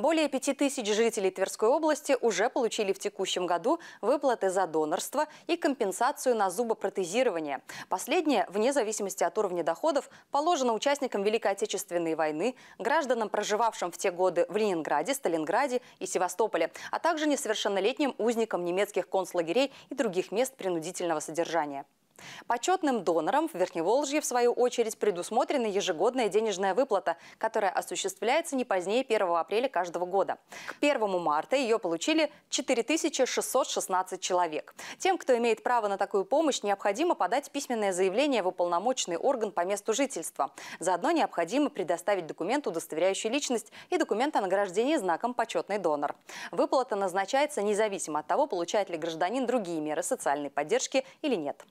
Более 5 тысяч жителей Тверской области уже получили в текущем году выплаты за донорство и компенсацию на зубопротезирование. Последнее, вне зависимости от уровня доходов, положено участникам Великой Отечественной войны, гражданам, проживавшим в те годы в Ленинграде, Сталинграде и Севастополе, а также несовершеннолетним узникам немецких концлагерей и других мест принудительного содержания. Почетным донорам в Верхневолжье, в свою очередь, предусмотрена ежегодная денежная выплата, которая осуществляется не позднее 1 апреля каждого года. К 1 марта ее получили 4616 человек. Тем, кто имеет право на такую помощь, необходимо подать письменное заявление в уполномоченный орган по месту жительства. Заодно необходимо предоставить документ, удостоверяющий личность, и документ о награждении знаком «Почетный донор». Выплата назначается независимо от того, получает ли гражданин другие меры социальной поддержки или нет.